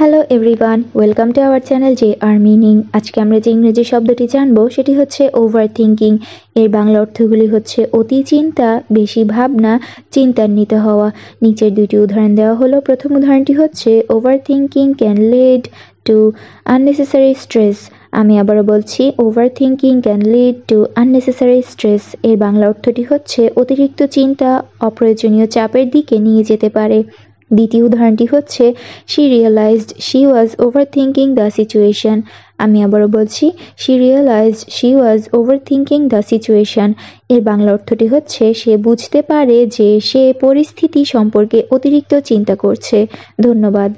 hello everyone welcome to our channel যে আর meaning আজকে আমরা যে ইংরেজি শব্দটি জানবো সেটি হচ্ছে ওভার থিঙ্কিং এর বাংলা অর্থগুলি হচ্ছে অতি চিন্তা বেশি ভাবনা চিন্তান্বিত হওয়া নিচের দুটি উদাহরণ দেওয়া হলো প্রথম উদাহরণটি হচ্ছে over thinking can lead to unnecessary stress আমি আবারও বলছি over thinking can lead to unnecessary stress এর বাংলা অর্থটি হচ্ছে অতিরিক্ত চিন্তা অপ্রয়োজনীয় চাপের দিকে নিয়ে যেতে পারে দ্বিতীয় উদাহরণটি হচ্ছে she realized she was over thinking the situation আমি আবারও বলছি she realized she was over thinking the situation এর বাংলা অর্থটি হচ্ছে সে বুঝতে পারে যে সে পরিস্থিতি সম্পর্কে অতিরিক্ত চিন্তা করছে ধন্যবাদ